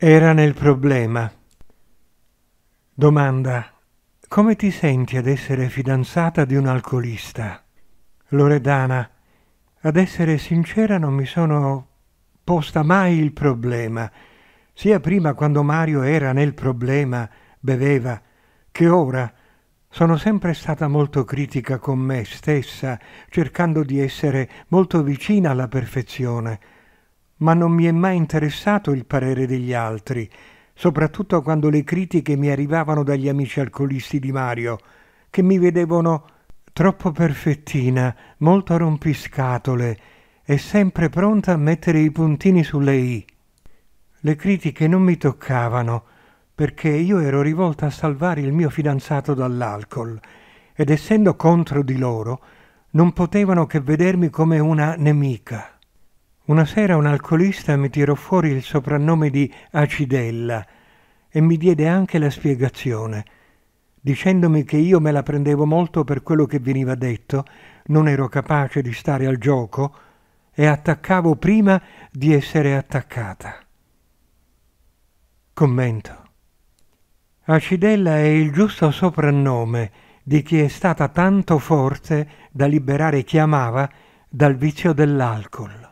era nel problema. Domanda. Come ti senti ad essere fidanzata di un alcolista? Loredana. Ad essere sincera non mi sono posta mai il problema, sia prima quando Mario era nel problema, beveva, che ora. Sono sempre stata molto critica con me stessa, cercando di essere molto vicina alla perfezione ma non mi è mai interessato il parere degli altri, soprattutto quando le critiche mi arrivavano dagli amici alcolisti di Mario, che mi vedevano troppo perfettina, molto rompiscatole e sempre pronta a mettere i puntini sulle i. Le critiche non mi toccavano, perché io ero rivolta a salvare il mio fidanzato dall'alcol, ed essendo contro di loro, non potevano che vedermi come una nemica. Una sera un alcolista mi tirò fuori il soprannome di Acidella e mi diede anche la spiegazione, dicendomi che io me la prendevo molto per quello che veniva detto, non ero capace di stare al gioco e attaccavo prima di essere attaccata. Commento. Acidella è il giusto soprannome di chi è stata tanto forte da liberare chi amava dal vizio dell'alcol.